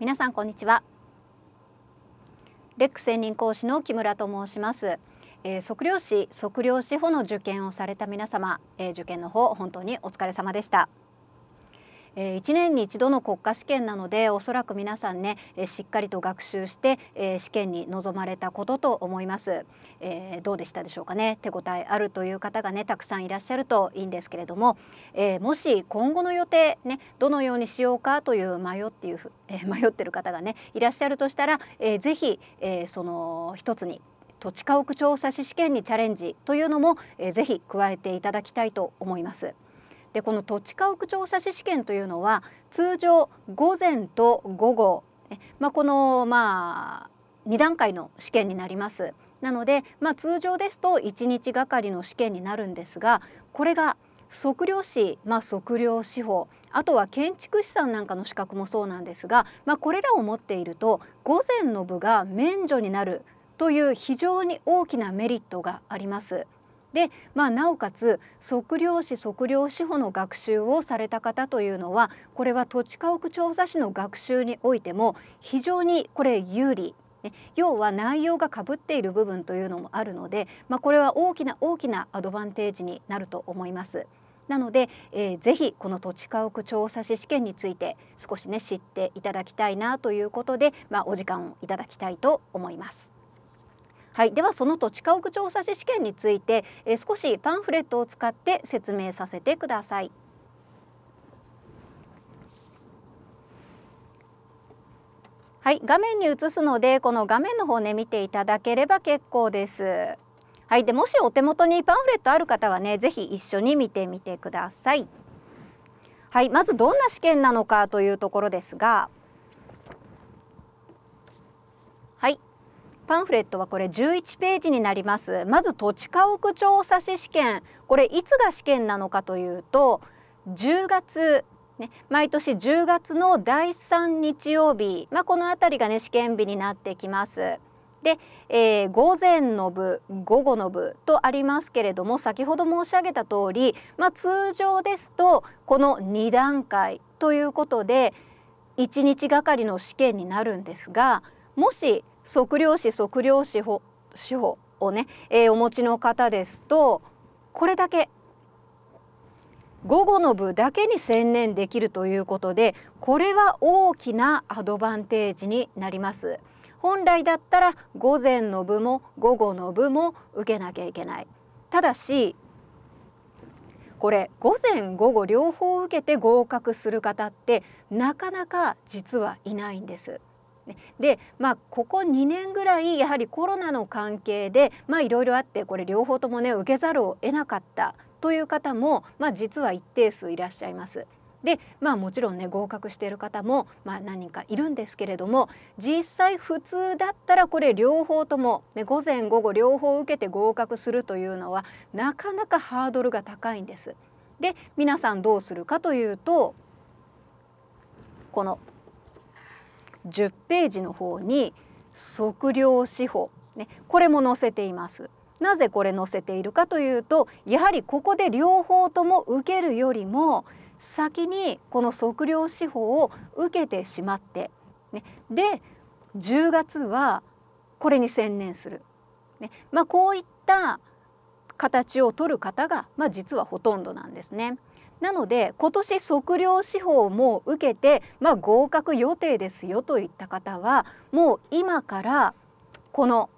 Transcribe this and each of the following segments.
皆さんこんにちはレック専任講師の木村と申します、えー、測量士測量士補の受験をされた皆様、えー、受験の方本当にお疲れ様でしたえ1年に1度の国家試験なのでおそらく皆さんね、えしっかりと学習して、え試験に臨まれたことと思います、えどうでしたでしょうかね手応えあるという方がねたくさんいらっしゃるといいんですけれども、えもし今後の予定ねどのようにしようかという迷っていう、え迷ってる方がねいらっしゃるとしたら、えー、ぜえその一つに土地家屋調査士試験にチャレンジというのも、えー、ぜ加えていただきたいと思います。でこの土地家屋調査士試験というのは通常午前と午後、まあ、このまあ2段階の試験になります。なので、まあ、通常ですと1日がかりの試験になるんですがこれが測量士、まあ、測量士法あとは建築士さんなんかの資格もそうなんですが、まあ、これらを持っていると午前の部が免除になるという非常に大きなメリットがあります。で、まあ、なおかつ測量士測量士法の学習をされた方というのはこれは土地家屋調査士の学習においても非常にこれ有利ね、要は内容がかぶっている部分というのもあるので、まあ、これは大きな大きなアドバンテージになると思います。なので、えー、ぜひこの土地家屋調査士試験について少しね知っていただきたいなということで、まあ、お時間をいただきたいと思います。はい、ではその土地家屋調査士試験について、えー、少しパンフレットを使って説明させてください。はい、画面に映すのでこの画面の方ね見ていただければ結構です。はい、でもしお手元にパンフレットある方はね是非一緒に見てみてください。はい、まずどんな試験なのかというところですが、はい、パンフレットはこれ11ページになりますまず土地家屋調査士試験これいつが試験なのかというと10月ね、毎年10月の第3日曜日、まあ、この辺りが、ね、試験日になってきます。で、えー、午前の部午後の部とありますけれども先ほど申し上げた通り、まあ、通常ですとこの2段階ということで1日がかりの試験になるんですがもし測量士測量士法手法をね、えー、お持ちの方ですとこれだけ午後の部だけに専念できるということでこれは大きなアドバンテージになります。本来だったら午前の部も午後の部も受けなきゃいけない。ただしこれ午前午後両方受けて合格する方ってなかなか実はいないんです。で、まあ、ここ2年ぐらいやはりコロナの関係でいろいろあってこれ両方ともね受けざるを得なかったという方も、まあ、実は一定数いらっしゃいます。でまあ、もちろんね合格している方も、まあ、何人かいるんですけれども実際普通だったらこれ両方とも、ね、午前午後両方受けて合格するというのはなかなかハードルが高いんです。で皆さんどうするかというとこの10ページの方に測量司法、ね、これも載せています。なぜこれ載せているかというとやはりここで両方とも受けるよりも先にこの測量司法を受けてしまって、ね、で10月はこれに専念する。ねまあ、こういった形を取る方が、まあ、実はほとんどなんですね。なので今年測量司法も受けて、まあ、合格予定ですよといった方はもう今からこの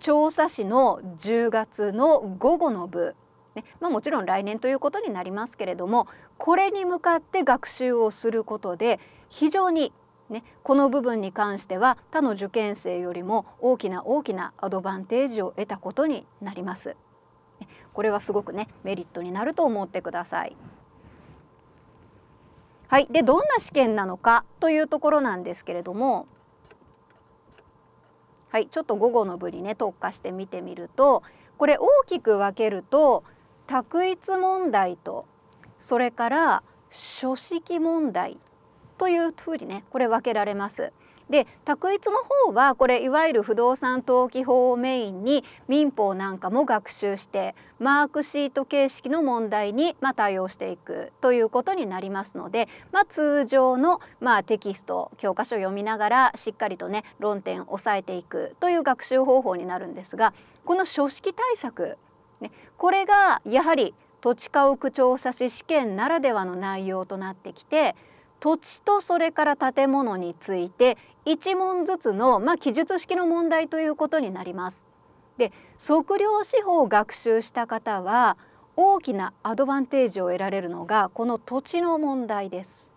調査士の10月の午後の部、ねまあ、もちろん来年ということになりますけれどもこれに向かって学習をすることで非常にね、この部分に関しては他の受験生よりも大きな大きなアドバンテージを得たことになります。これはすごくねメリットになると思ってください。はい、でどんな試験なのかというところなんですけれども、はい、ちょっと午後の部にね特化して見てみるとこれ大きく分けると択一問題とそれから書式問題というふうにねこれ分けられます。で択一の方はこれいわゆる不動産登記法をメインに民法なんかも学習してマークシート形式の問題にま対応していくということになりますので、まあ、通常のまテキスト教科書を読みながらしっかりとね論点を押さえていくという学習方法になるんですがこの書式対策、ね、これがやはり土地家屋調査士試験ならではの内容となってきて土地とそれから建物について1問ずつの、まあ、記述式の問題ということになります。で測量司法を学習した方は大きなアドバンテージを得られるのがこの土地の問題です。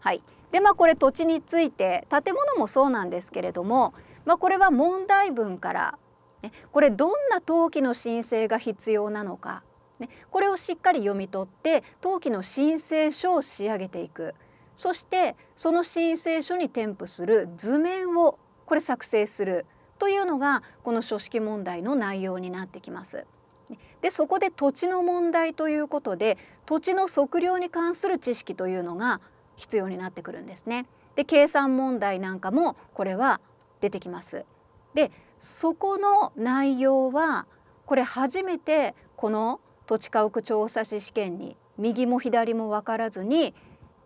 はいでまあこれ土地について建物もそうなんですけれども、まあ、これは問題文から、ね、これどんな登記の申請が必要なのか、ね、これをしっかり読み取って登記の申請書を仕上げていく。そしてその申請書に添付する図面をこれ作成するというのがこの書式問題の内容になってきます。でそこで土地の問題ということで土地の測量に関する知識というのが必要になってくるんですね。で計算問題なんかもこれは出てきます。でそこの内容はこれ初めてこの土地家屋調査士試験に右も左も分からずに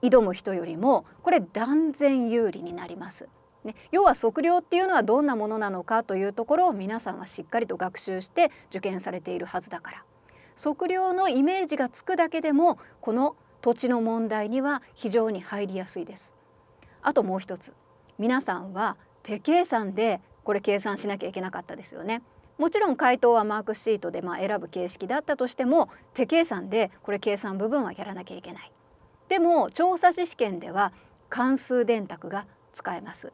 挑む人よりもこれ断然有利になります。ね、要は測量っていうのはどんなものなのかというところを皆さんはしっかりと学習して受験されているはずだから測量のイメージがつくだけでもこの土地の問題には非常に入りやすいです。あともう一つ皆さんは手計算でこれ計算しなきゃいけなかったですよね。もちろん回答はマークシートでまあ選ぶ形式だったとしても手計算でこれ計算部分はやらなきゃいけない。でも調査士試験では関数電卓が使えます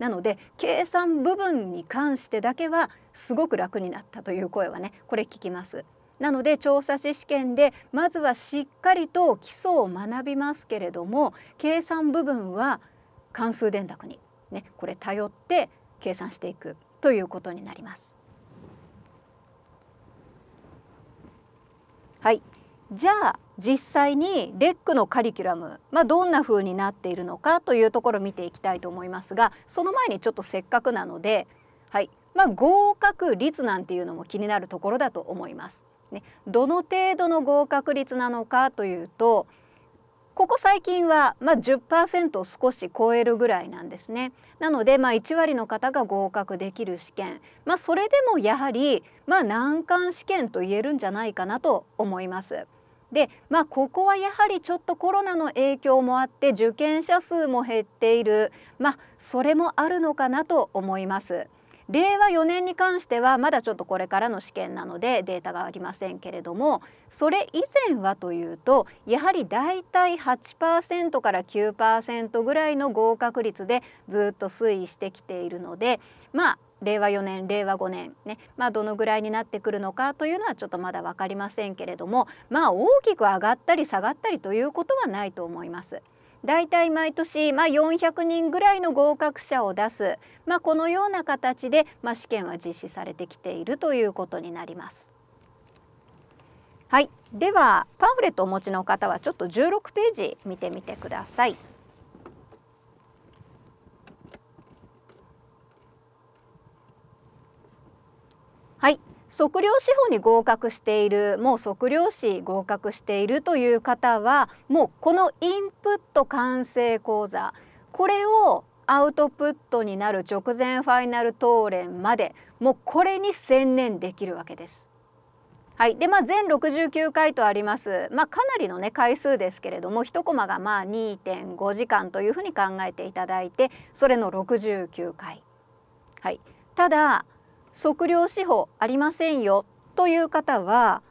なので計算部分に関してだけはすごく楽になったという声はねこれ聞きますなので調査士試験でまずはしっかりと基礎を学びますけれども計算部分は関数電卓にねこれ頼って計算していくということになります。はいじゃあ実際にレックのカリキュラム、まあ、どんな風になっているのかというところを見ていきたいと思いますがその前にちょっとせっかくなので、はいまあ、合格率なんていうのも気になるところだと思います。ね、どの程度の合格率なのかというとここ最近は、まあ10、を少し超えるぐらいなんですね。なので、まあ、1割の方が合格できる試験、まあ、それでもやはり、まあ、難関試験と言えるんじゃないかなと思います。でまあここはやはりちょっとコロナの影響もあって受験者数も減っているまあそれもあるのかなと思います。令和4年に関してはまだちょっとこれからの試験なのでデータがありませんけれどもそれ以前はというとやはりだいたい8%から9%ぐらいの合格率でずっと推移してきているのでまあ令和4年令和5年ね、まあ、どのぐらいになってくるのかというのはちょっとまだ分かりませんけれどもまあ大きく上がったり下がったりということはないと思います。だいたい毎年、まあ、400人ぐらいの合格者を出す、まあ、このような形で、まあ、試験は実施されてきているということになります。はい、ではパンフレットをお持ちの方はちょっと16ページ見てみてください。測量士法に合格しているもう測量士合格しているという方はもうこのインプット完成講座これをアウトプットになる直前ファイナル答練までもうこれに専念できるわけです。はい、でまあ全69回とあります、まあ、かなりのね回数ですけれども1コマがまあ2.5時間というふうに考えていただいてそれの69回。はい、ただ測量司法ありませんよという方は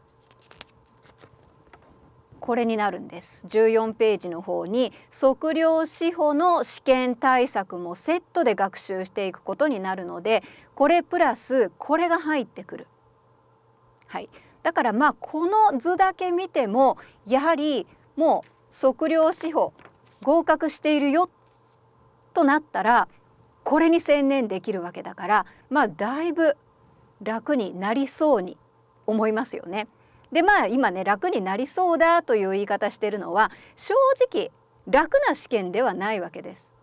これになるんです14ページの方に測量司法の試験対策もセットで学習していくことになるのでこれプラスこれが入ってくる。はい、だからまあこの図だけ見てもやはりもう測量司法合格しているよとなったらこれに専念できるわけだからまあだいぶ楽になりそうに思いますよね。でまあ今ね楽になりそうだという言い方してるのは正直楽な試験ではないわけです。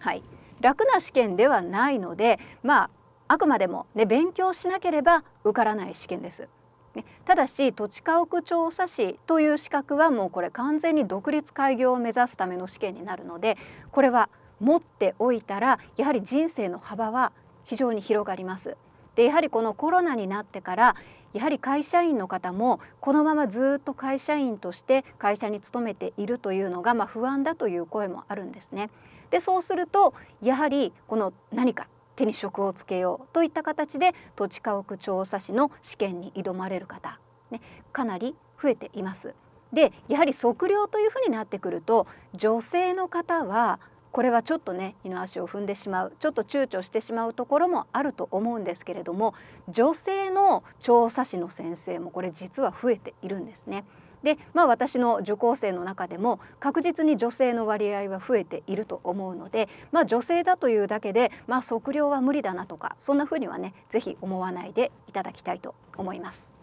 はい楽な試験ではないのでまああくまでも、ね、勉強しなければ受からない試験です。ね、ただし土地家屋調査士という資格はもうこれ完全に独立開業を目指すための試験になるのでこれは持っておいたらやはり人生の幅は非常に広がります。でやはりこのコロナになってからやはり会社員の方もこのままずっと会社員として会社に勤めているというのがまあ不安だという声もあるんですね。でそうするとやはりこの何か手に職をつけようといった形で土地家屋調査士の試験に挑まれる方、ね、かなり増えています。でやはり測量というふうになってくると女性の方はこれはちょっとね二の足を踏んでしまうちょっと躊躇してしまうところもあると思うんですけれども女性の調査士の先生もこれ実は増えているんですね。で、まあ、私の受講生の中でも確実に女性の割合は増えていると思うので、まあ、女性だというだけで、まあ、測量は無理だなとかそんなふうにはね是非思わないでいただきたいと思います。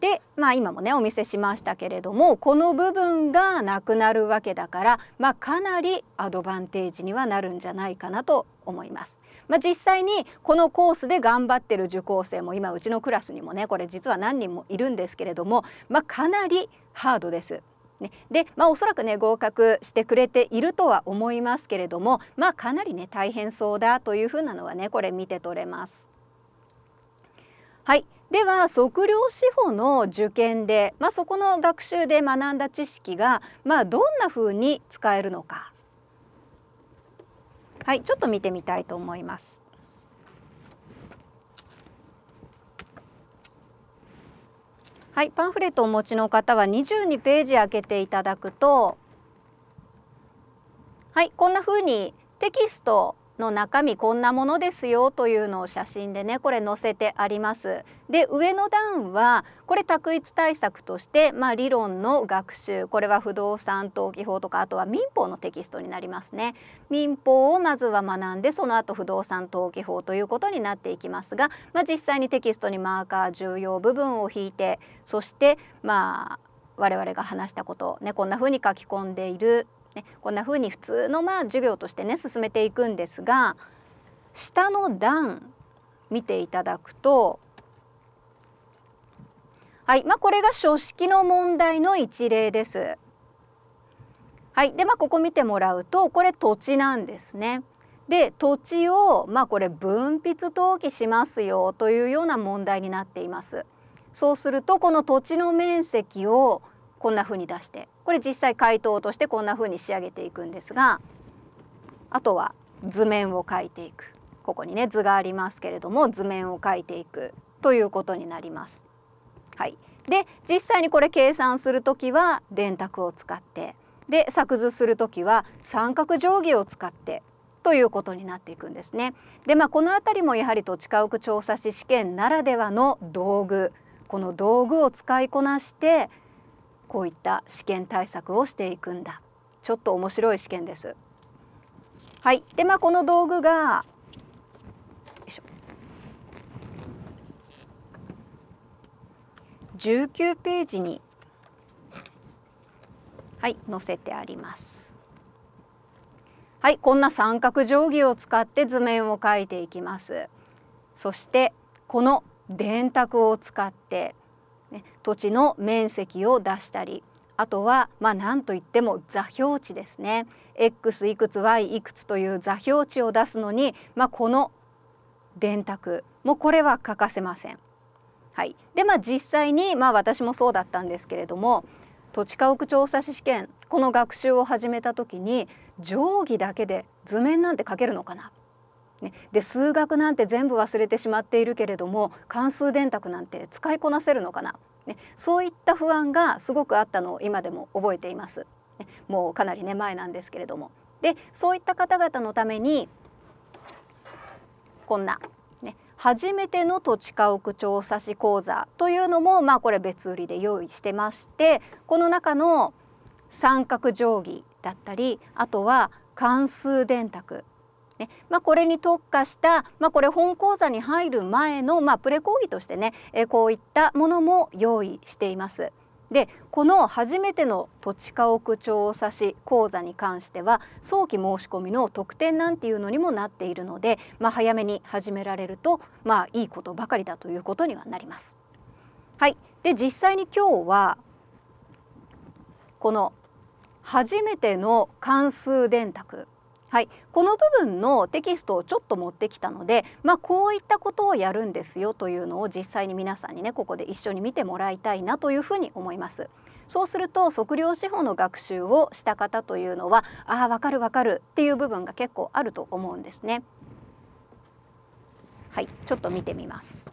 で、まあ、今もねお見せしましたけれどもこの部分がなくなるわけだから、まあ、かなりアドバンテージにはなるんじゃないかなと思います。まあ、実際にこのコースで頑張ってる受講生も今うちのクラスにもねこれ実は何人もいるんですけれども、まあ、かなりハードです。ね、で、まあ、おそらくね合格してくれているとは思いますけれども、まあ、かなりね大変そうだというふうなのはねこれ見て取れます。はいでは測量士法の受験で、まあ、そこの学習で学んだ知識が、まあ、どんなふうに使えるのか、はい、ちょっと見てみたいと思います。はい、パンフレットをお持ちの方は22ページ開けていただくと、はい、こんなふうにテキストの中身こんなものですよというのを写真でねこれ載せてあります。で上の段はこれ択一対策として、まあ、理論の学習これは不動産登記法とかあとは民法のテキストになりますね。民法をまずは学んでその後不動産登記法ということになっていきますが、まあ、実際にテキストにマーカー重要部分を引いてそしてまあ我々が話したことをねこんな風に書き込んでいるね、こんな風に普通のまあ授業としてね進めていくんですが下の段見ていただくとはいまあ、これが書式の問題の一例です。はい、でまあここ見てもらうとこれ土地なんですね。で土地をまあこれ分筆登記しますよというような問題になっています。そうするとこの土地の面積をこんな風に出してこれ実際解答としてこんな風に仕上げていくんですがあとは図面を描いていくここにね図がありますけれども図面を描いていくということになります。はい、で実際にこれ計算する時は電卓を使ってで作図する時は三角定規を使ってということになっていくんですね。でまあこの辺りもやはり土地家屋調査士試験ならではの道具この道具を使いこなしてこういった試験対策をしていくんだちょっと面白い試験です。はい、でまあこの道具が19ページにはい載せてあります。はい、こんな三角定規を使って図面を描いていきます。そしてこの電卓を使って土地の面積を出したりあとはまあ何といっても座標値ですね x いくつ y いくつという座標値を出すのに、まあ、この電卓もうこれは欠かせません。はい、でまあ実際に、まあ、私もそうだったんですけれども土地家屋調査士試験この学習を始めた時に定規だけで図面なんて書けるのかなで数学なんて全部忘れてしまっているけれども関数電卓なんて使いこなせるのかな、ね、そういった不安がすごくあったのを今でも覚えています。ね、もうかなりね前なんですけれども。でそういった方々のためにこんな、ね、初めての土地家屋調査士講座というのもまあこれ別売りで用意してましてこの中の三角定規だったりあとは関数電卓ねまあ、これに特化した、まあ、これ本講座に入る前の、まあ、プレ講義としてね、えこういったものも用意しています。でこの初めての土地家屋調査士講座に関しては早期申し込みの特典なんていうのにもなっているので、まあ、早めに始められると、まあ、いいことばかりだということにはなります。はい、で実際に今日はこの初めての関数電卓はい、この部分のテキストをちょっと持ってきたので、まあ、こういったことをやるんですよというのを実際に皆さんにねここで一緒に見てもらいたいなというふうに思います。そうすると測量司法の学習をした方というのはああ分かる分かるっていう部分が結構あると思うんですね。はいちょっと見てみます。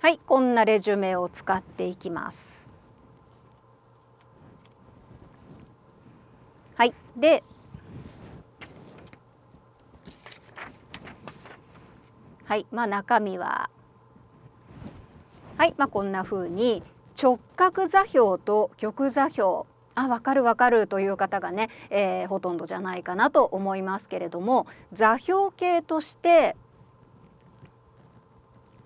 はいこんなレジュメを使っていきます。ではいまあ中身ははいまあこんな風に直角座標と極座標あ分かる分かるという方がね、えー、ほとんどじゃないかなと思いますけれども座標系として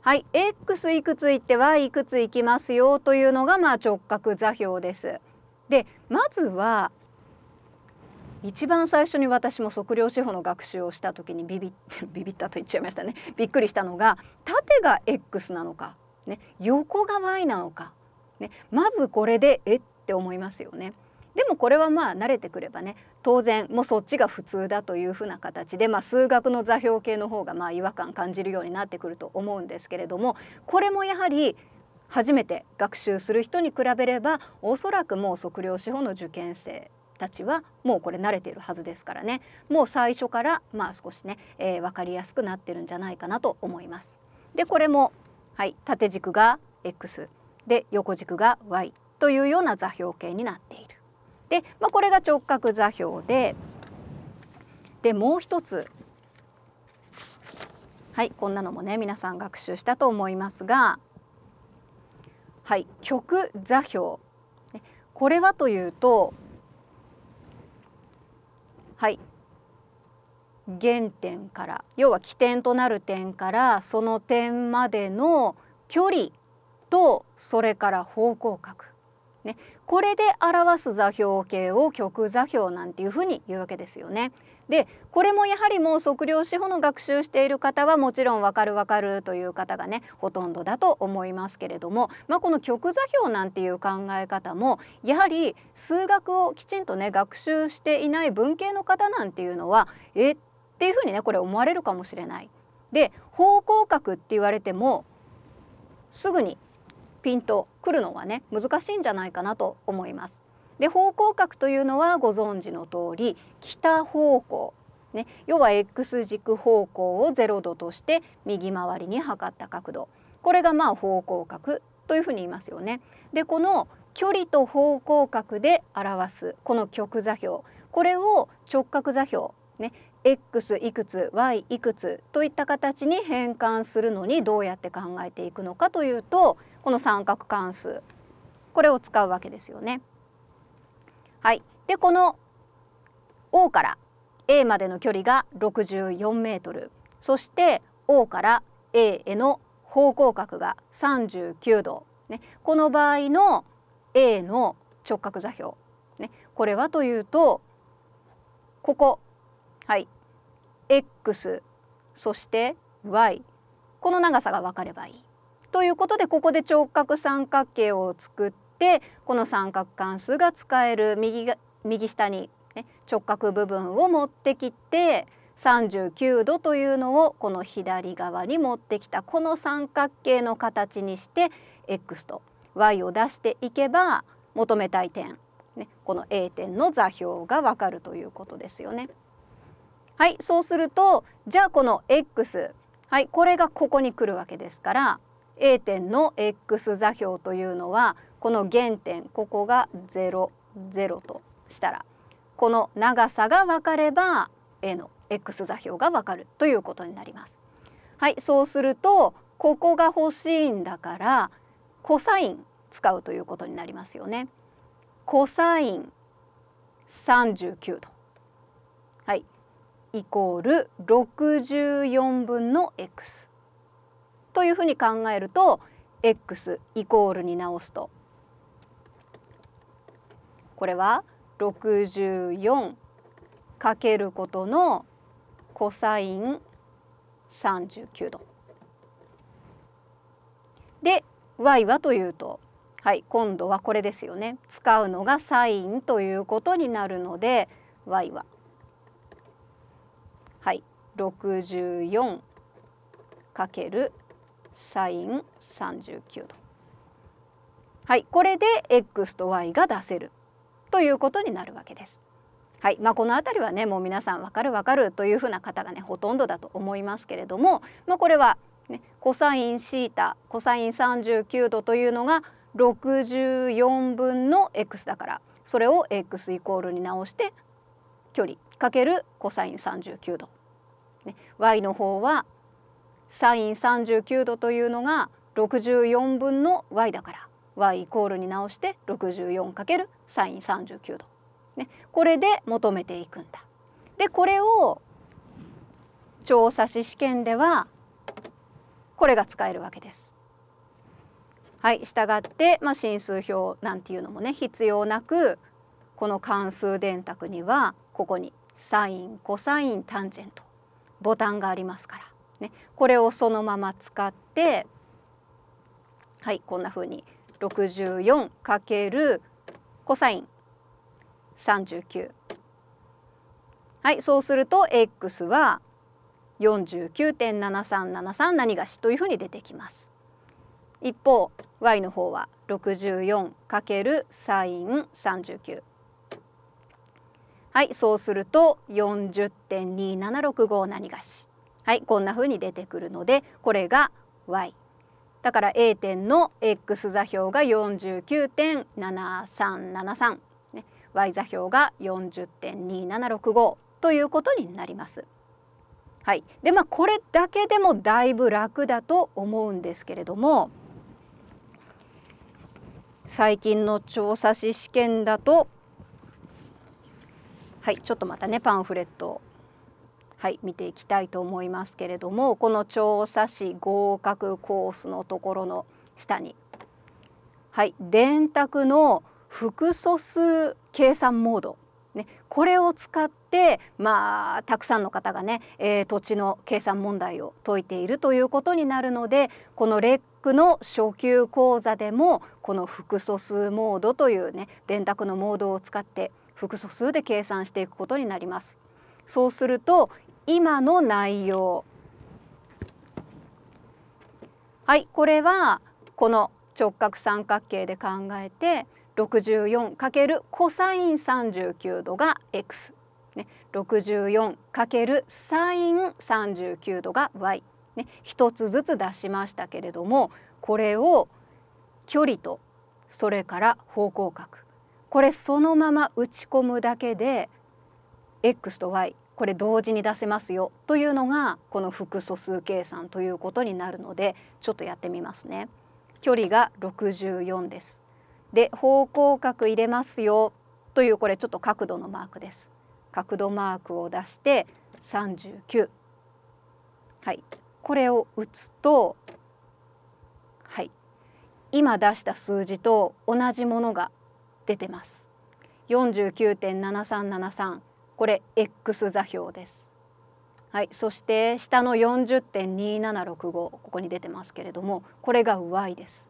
はい x いくついって y いくついきますよというのがまあ直角座標です。でまずは一番最初に私も測量手法の学習をした時にビビってビビったと言っちゃいましたねびっくりしたのが縦が X なのか、ね、横が Y なのか、ね、まずこれでえって思いますよね。でもこれはまあ慣れてくればね当然もうそっちが普通だというふうな形で、まあ、数学の座標系の方がまあ違和感感じるようになってくると思うんですけれどもこれもやはり初めて学習する人に比べればおそらくもう測量手法の受験生たちはもうこれ慣れているはずですからねもう最初からまあ少しね、えー、分かりやすくなってるんじゃないかなと思います。でこれも、はい、縦軸が x で横軸が y というような座標形になっている。で、まあ、これが直角座標ででもう一つはいこんなのもね皆さん学習したと思いますがはい極座標これはというとはい原点から要は起点となる点からその点までの距離とそれから方向角、ね、これで表す座標系を極座標なんていうふうに言うわけですよね。でこれもやはりもう測量士法の学習している方はもちろん分かる分かるという方がねほとんどだと思いますけれども、まあ、この極座標なんていう考え方もやはり数学をきちんとね学習していない文系の方なんていうのはえっていうふうにねこれ思われるかもしれない。で方向角って言われてもすぐにピンとくるのはね難しいんじゃないかなと思います。で方向角というのはご存知の通り北方向ね、要は X 軸方向を0度として右回りに測った角度これがまあ方向角というふうに言いますよね。でこの距離と方向角で表すこの極座標これを直角座標ね x いくつ y いくつといった形に変換するのにどうやって考えていくのかというとこの三角関数これを使うわけですよね。はい、でこの O から A までの距離が64メートルそして O から A への方向角が39度、ね、この場合の A の直角座標、ね、これはというとここはい x そして y この長さが分かればいい。ということでここで直角三角形を作っててこの三角関数が使える右が右下に、ね、直角部分を持ってきて39度というのをこの左側に持ってきたこの三角形の形にして x と y を出していけば求めたい点、ね、この A 点の座標がわかるということですよね。はいそうするとじゃあこの x、はい、これがここに来るわけですから A 点の x 座標というのはこの原点ここが00としたらこの長さが分かれば A の x 座標が分かるということになります。はいそうするとここが欲しいんだからコサイン使うということになりますよね。コサイン39度はいイコール64分の x というふうに考えると x イコールに直すとこれは64かけることのコサイン39度。で y はというと、はい、今度はこれですよね使うのがサインということになるので y は、はい、64かけるサイン39度。はい、これで x と y が出せるということになるわけです。はいまあ、この辺りはねもう皆さん分かる分かるというふうな方がねほとんどだと思いますけれども、まあ、これは、ね、コサインシータコサイン39度というのが64分の x だからそれを x イコールに直して距離かけるコサイン39度。ね、y の方はサイン39度というのが64分の y だから y イコールに直して 64×sin39 度、ね、これで求めていくんだ。でこれを調査士試験ではこれが使えるわけです。はい、したがって、まあ、進数表なんていうのもね必要なくこの関数電卓にはここにサインコサインタンジェントボタンがありますから、ね、これをそのまま使ってはいこんなふうに64かけるコサイン39。はい、そうすると x は49.7373何がしというふうに出てきます。一方 y の方は6 4るサイン39。はい、そうすると40.2765何がし。はい、こんなふうに出てくるのでこれが y。だから A 点の X 座標が49.7373、ね、Y 座標が40.2765ということになります。はい、でまあこれだけでもだいぶ楽だと思うんですけれども最近の調査士試験だとはいちょっとまたねパンフレットはい、見ていきたいと思いますけれどもこの調査士合格コースのところの下に、はい、電卓の複素数計算モード、ね、これを使ってまあたくさんの方がね、えー、土地の計算問題を解いているということになるのでこのレックの初級講座でもこの複素数モードというね電卓のモードを使って複素数で計算していくことになります。そうすると今の内容はいこれはこの直角三角形で考えて 64× コサイン39度が x ね、64× サイン39度が y ね、つずつ出しましたけれどもこれを距離とそれから方向角これそのまま打ち込むだけで x と y これ同時に出せますよというのがこの複素数計算ということになるのでちょっとやってみますね。距離が64です。で方向角入れますよというこれちょっと角度のマークです。角度マークを出して39。はい、これを打つと、はい、今出した数字と同じものが出てます。49.7373これ X 座標です。はい、そして下の40.2765ここに出てますけれどもこれが y です。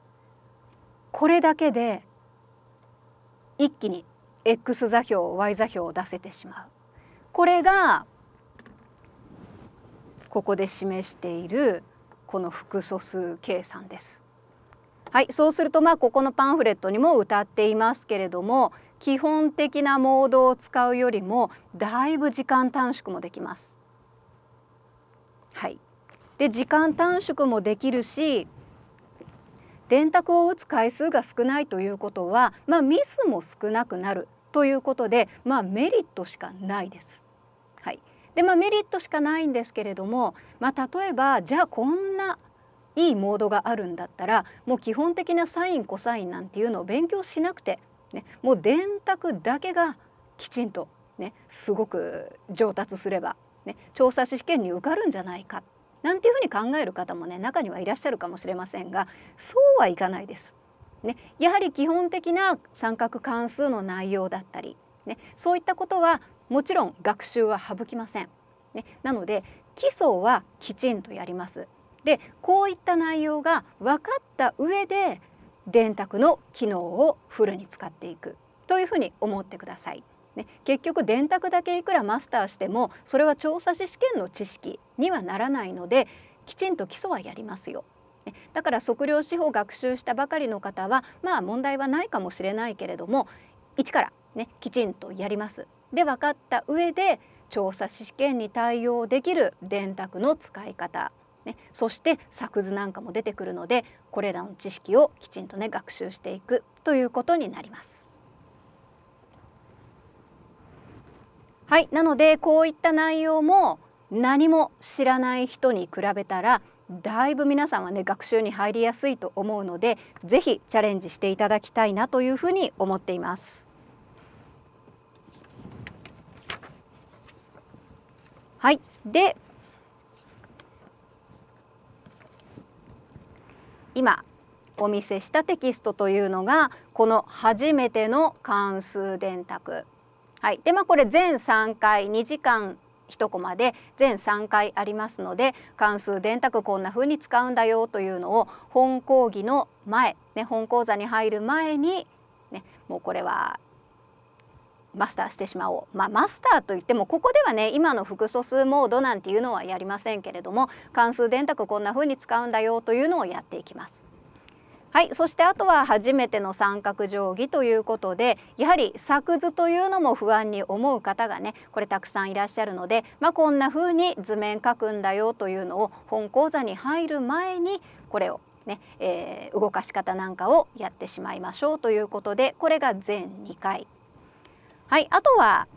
これだけで一気に x 座標 y 座標を出せてしまう。これがここで示しているこの複素数計算です。はい、そうするとまあここのパンフレットにも歌っていますけれども基本的なモードを使うよりもだいぶ時間短縮もできます。はい、で時間短縮もできるし電卓を打つ回数が少ないということは、まあ、ミスも少なくなるということで、まあ、メリットしかないです。はいでまあ、メリットしかないんですけれども、まあ、例えばじゃあこんないいモードがあるんだったらもう基本的なサインコサインなんていうのを勉強しなくてね、もう電卓だけがきちんと、ね、すごく上達すれば、ね、調査士試験に受かるんじゃないかなんていうふうに考える方もね中にはいらっしゃるかもしれませんがそうはいかないです。ね、やはり基本的な三角関数の内容だったり、ね、そういったことはもちろん学習は省きません。ね、なので基礎はきちんとやります。でこういった内容が分かった上で電卓の機能をフルに使っていくというふうに思ってください。ね、結局電卓だけいくらマスターしてもそれは調査士試験の知識にはならないのできちんと基礎はやりますよ。ね、だから測量司法学習したばかりの方はまあ問題はないかもしれないけれども一から、ね、きちんとやります。で分かった上で調査試験に対応できる電卓の使い方ね、そして作図なんかも出てくるのでこれらの知識をきちんとね学習していくということになります。はい、なのでこういった内容も何も知らない人に比べたらだいぶ皆さんはね学習に入りやすいと思うので是非チャレンジしていただきたいなというふうに思っています。はい、で今お見せしたテキストというのがこの初めての関数電卓。はい、でまあこれ全3回2時間1コマで全3回ありますので関数電卓こんな風に使うんだよというのを本講義の前、ね、本講座に入る前に、ね、もうこれはマスターしてしまおう、まあ、マスターといってもここではね今の複素数モードなんていうのはやりませんけれども関数電卓こんな風に使うんだよというのをやっていきます。はい、そしてあとは初めての三角定規ということでやはり作図というのも不安に思う方がねこれたくさんいらっしゃるので、まあ、こんな風に図面書くんだよというのを本講座に入る前にこれをね、えー、動かし方なんかをやってしまいましょうということでこれが全2回はい、あとは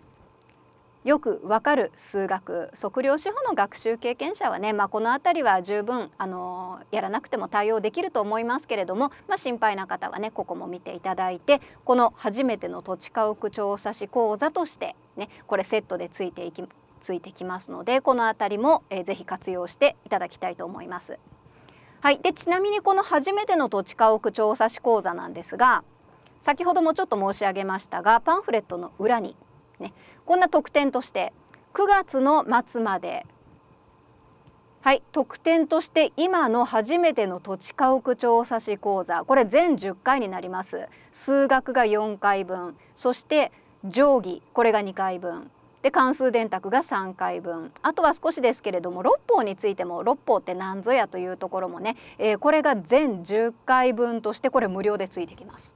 よくわかる数学測量士法の学習経験者はね、まあ、この辺りは十分あのやらなくても対応できると思いますけれども、まあ、心配な方はねここも見ていただいてこの初めての土地家屋調査士講座として、ね、これセットでついていきついてきますのでこの辺りも、えー、ぜひ活用していただきたいと思います。はい、でちなみにこの初めての土地家屋調査士講座なんですが先ほどもちょっと申し上げましたがパンフレットの裏に、ね、こんな特典として9月の末まではい特典として今の初めての土地家屋調査士講座これ全10回になります数学が4回分そして定規これが2回分で関数電卓が3回分あとは少しですけれども六法についても六法って何ぞやというところもね、えー、これが全10回分としてこれ無料でついてきます。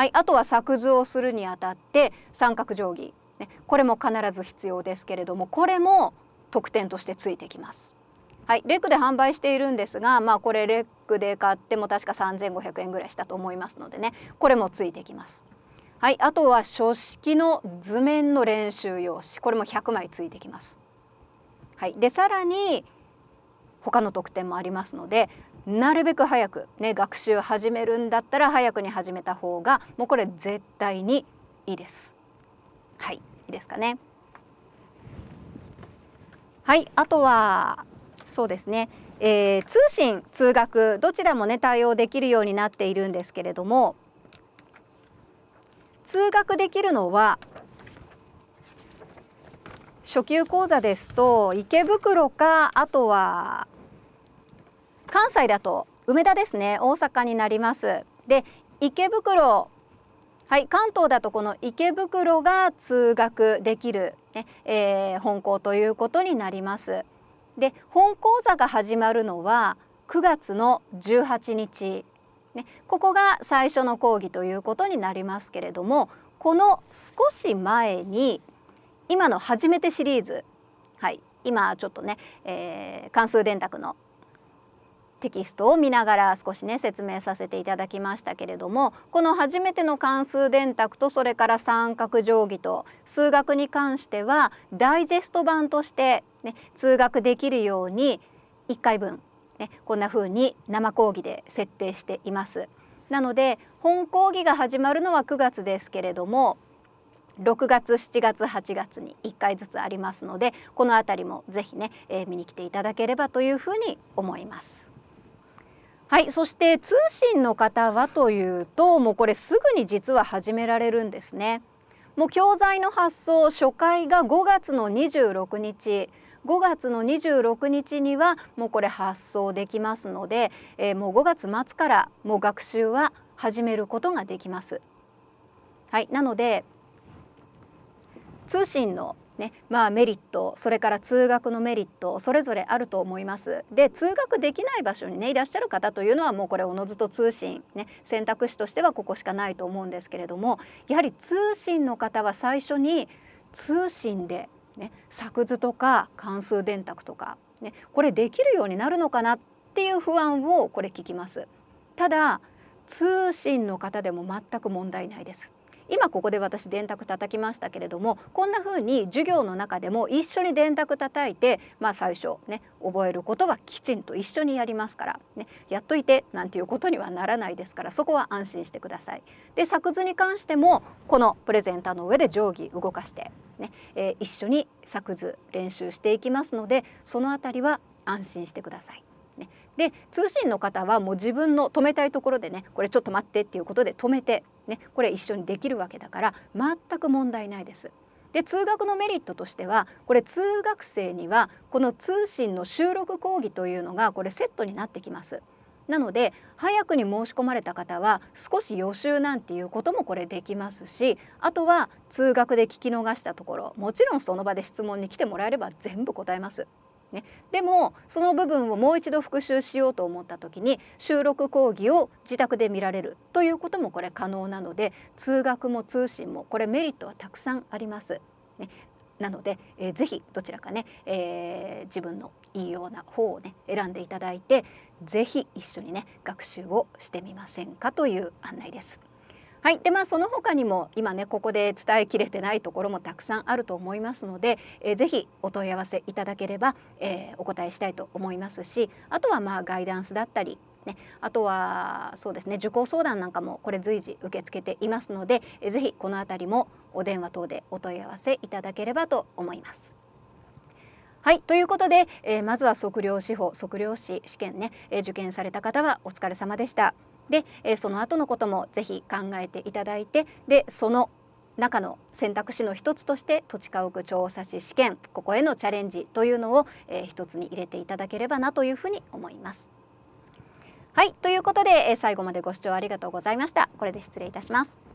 はい、あとは作図をするにあたって三角定規、ね、これも必ず必要ですけれどもこれも特典としてついてきます。はい、レックで販売しているんですが、まあ、これレックで買っても確か3500円ぐらいしたと思いますのでねこれもついてきます。はい、あとは書式の図面の練習用紙これも100枚ついてきます。はい、でさらに他の特典もありますのでなるべく早く、ね、学習始めるんだったら早くに始めた方がもうこれ絶対にいいです。はい、いいですかね。はい、あとはそうですね、えー、通信通学どちらもね対応できるようになっているんですけれども通学できるのは初級講座ですと池袋かあとは関西だと梅田ですね大阪になりますで池袋はい関東だとこの池袋が通学できるね、えー、本校ということになりますで本講座が始まるのは9月の18日、ね、ここが最初の講義ということになりますけれどもこの少し前に今の「初めて」シリーズ、はい、今ちょっとね、えー、関数電卓のテキストを見ながら少しね説明させていただきましたけれどもこの初めての関数電卓とそれから三角定規と数学に関してはダイジェスト版として、ね、通学できるように1回分、ね、こんな風に生講義で設定しています。なので本講義が始まるのは9月ですけれども6月7月8月に1回ずつありますのでこの辺りも是非ね、えー、見に来ていただければというふうに思います。はいそして通信の方はというともうこれすぐに実は始められるんですね。もう教材の発送初回が5月の26日5月の26日にはもうこれ発送できますので、えー、もう5月末からもう学習は始めることができます。はい、なので通信のねまあ、メリットそれから通学のメリットそれぞれあると思います。で通学できない場所にねいらっしゃる方というのはもうこれおのずと通信、ね、選択肢としてはここしかないと思うんですけれどもやはり通信の方は最初に通信で、ね、作図とか関数電卓とか、ね、これできるようになるのかなっていう不安をこれ聞きます。ただ通信の方でも全く問題ないです。今ここで私電卓叩きましたけれどもこんな風に授業の中でも一緒に電卓叩いてまあ最初ね覚えることはきちんと一緒にやりますから、ね、やっといてなんていうことにはならないですからそこは安心してください。で作図に関してもこのプレゼンターの上で定規動かしてね、えー、一緒に作図練習していきますのでその辺りは安心してください。で通信の方はもう自分の止めたいところでねこれちょっと待ってっていうことで止めて、ね、これ一緒にできるわけだから全く問題ないです。で通学のメリットとしてはこれ通学生にはこの通信の収録講義というのがこれセットになってきます。なので早くに申し込まれた方は少し予習なんていうこともこれできますしあとは通学で聞き逃したところもちろんその場で質問に来てもらえれば全部答えます。ね、でもその部分をもう一度復習しようと思った時に収録講義を自宅で見られるということもこれ可能なので通学も通信もこれメリットはたくさんあります。ね、なので、えー、ぜひどちらかね、えー、自分のいいような方をね選んでいただいてぜひ一緒にね学習をしてみませんかという案内です。はいでまあ、その他にも今ねここで伝えきれてないところもたくさんあると思いますので、えー、ぜひお問い合わせいただければ、えー、お答えしたいと思いますしあとはまあガイダンスだったりね、あとはそうですね受講相談なんかもこれ随時受け付けていますのでえぜひこの辺りもお電話等でお問い合わせいただければと思います。はいということで、えー、まずは測量士法測量士試験ね、え受験された方はお疲れ様でした。で、えその後のこともぜひ考えていただいてでその中の選択肢の一つとして土地家屋調査士試験ここへのチャレンジというのを、え一つに入れていただければなというふうに思います。はいということで、え最後までご視聴ありがとうございました。これで失礼いたします。